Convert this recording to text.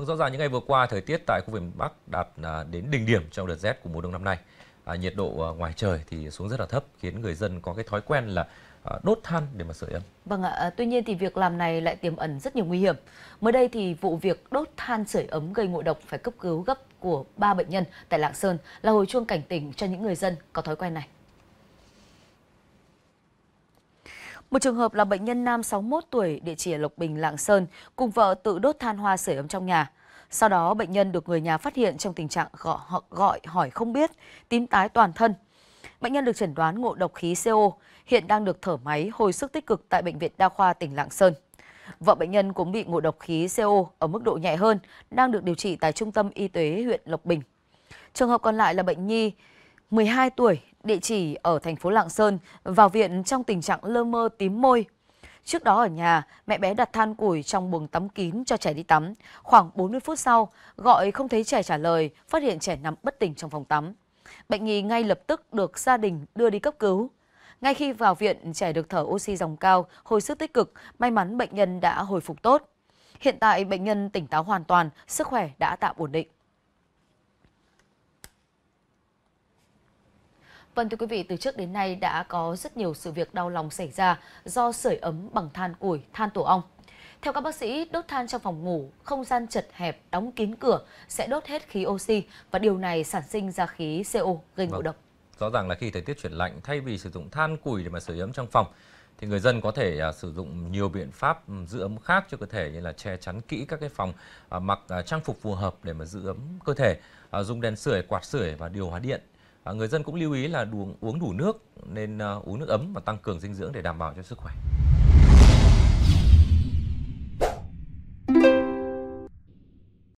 Vâng, rõ ràng những ngày vừa qua thời tiết tại khu vực Bắc đạt à, đến đỉnh điểm trong đợt rét của mùa đông năm nay. À, nhiệt độ à, ngoài trời thì xuống rất là thấp khiến người dân có cái thói quen là à, đốt than để mà sưởi ấm. Vâng ạ, tuy nhiên thì việc làm này lại tiềm ẩn rất nhiều nguy hiểm. Mới đây thì vụ việc đốt than sưởi ấm gây ngộ độc phải cấp cứu gấp của 3 bệnh nhân tại Lạng Sơn là hồi chuông cảnh tỉnh cho những người dân có thói quen này. Một trường hợp là bệnh nhân nam 61 tuổi, địa chỉ ở Lộc Bình, Lạng Sơn, cùng vợ tự đốt than hoa sưởi ấm trong nhà. Sau đó, bệnh nhân được người nhà phát hiện trong tình trạng gọi, gọi hỏi không biết, tím tái toàn thân. Bệnh nhân được chẩn đoán ngộ độc khí CO, hiện đang được thở máy hồi sức tích cực tại Bệnh viện Đa khoa tỉnh Lạng Sơn. Vợ bệnh nhân cũng bị ngộ độc khí CO ở mức độ nhẹ hơn, đang được điều trị tại Trung tâm Y tế huyện Lộc Bình. Trường hợp còn lại là bệnh nhi 12 tuổi, địa chỉ ở thành phố Lạng Sơn, vào viện trong tình trạng lơ mơ tím môi. Trước đó ở nhà, mẹ bé đặt than củi trong buồng tắm kín cho trẻ đi tắm. Khoảng 40 phút sau, gọi không thấy trẻ trả lời, phát hiện trẻ nằm bất tỉnh trong phòng tắm. Bệnh nhi ngay lập tức được gia đình đưa đi cấp cứu. Ngay khi vào viện, trẻ được thở oxy dòng cao, hồi sức tích cực, may mắn bệnh nhân đã hồi phục tốt. Hiện tại bệnh nhân tỉnh táo hoàn toàn, sức khỏe đã tạm ổn định. Vâng thưa quý vị, từ trước đến nay đã có rất nhiều sự việc đau lòng xảy ra do sưởi ấm bằng than củi, than tổ ong. Theo các bác sĩ, đốt than trong phòng ngủ, không gian chật hẹp, đóng kín cửa sẽ đốt hết khí oxy và điều này sản sinh ra khí CO gây ngộ vâng. độc. Rõ ràng là khi thời tiết chuyển lạnh, thay vì sử dụng than củi để mà sưởi ấm trong phòng, thì người dân có thể à, sử dụng nhiều biện pháp ừ, giữ ấm khác cho cơ thể như là che chắn kỹ các cái phòng, à, mặc à, trang phục phù hợp để mà giữ ấm cơ thể, à, dùng đèn sưởi, quạt sưởi và điều hòa điện người dân cũng lưu ý là đủ, uống đủ nước nên à, uống nước ấm và tăng cường dinh dưỡng để đảm bảo cho sức khỏe